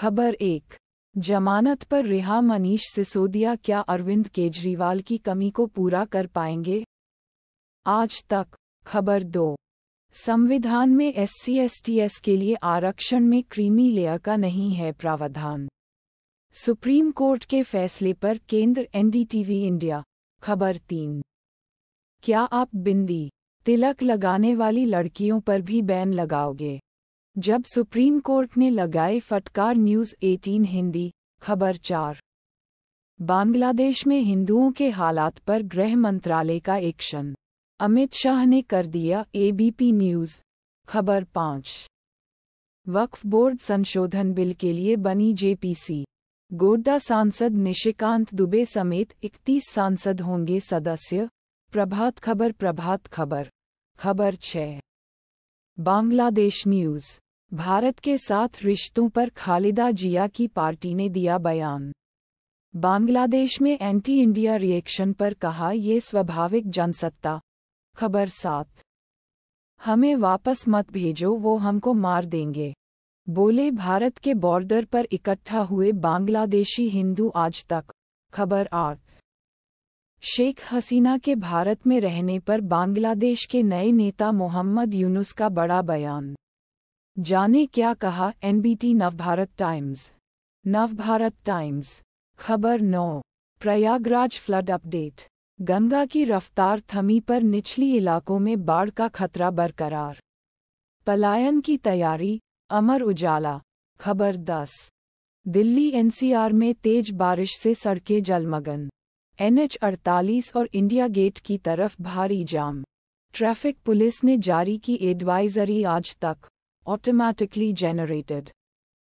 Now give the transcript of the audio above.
खबर एक जमानत पर रिहा मनीष सिसोदिया क्या अरविंद केजरीवाल की कमी को पूरा कर पाएंगे आज तक खबर दो संविधान में एस सी के लिए आरक्षण में क्रीमी लेयर का नहीं है प्रावधान सुप्रीम कोर्ट के फैसले पर केंद्र एनडीटीवी इंडिया खबर तीन क्या आप बिंदी तिलक लगाने वाली लड़कियों पर भी बैन लगाओगे जब सुप्रीम कोर्ट ने लगाए फटकार न्यूज़ 18 हिंदी खबर चार बांग्लादेश में हिंदुओं के हालात पर गृह मंत्रालय का एक्शन अमित शाह ने कर दिया एबीपी न्यूज़ खबर पांच वक्फ बोर्ड संशोधन बिल के लिए बनी जेपीसी गोड्डा सांसद निशिकांत दुबे समेत 31 सांसद होंगे सदस्य प्रभात खबर प्रभात खबर खबर छः बांग्लादेश न्यूज़ भारत के साथ रिश्तों पर खालिदा जिया की पार्टी ने दिया बयान बांग्लादेश में एंटी इंडिया रिएक्शन पर कहा ये स्वाभाविक जनसत्ता खबर सात हमें वापस मत भेजो वो हमको मार देंगे बोले भारत के बॉर्डर पर इकट्ठा हुए बांग्लादेशी हिंदू आज तक खबर आठ शेख हसीना के भारत में रहने पर बांग्लादेश के नए नेता मोहम्मद यूनुस का बड़ा बयान जाने क्या कहा NBT Navbharat Times Navbharat Times खबर नौ प्रयागराज फ्लड अपडेट गंगा की रफ्तार थमी पर निचली इलाकों में बाढ़ का खतरा बरकरार पलायन की तैयारी अमर उजाला खबर दस दिल्ली एनसीआर में तेज बारिश से सड़कें जलमगन एनएच 48 और इंडिया गेट की तरफ भारी जाम ट्रैफिक पुलिस ने जारी की एडवाइजरी आज तक automatically generated.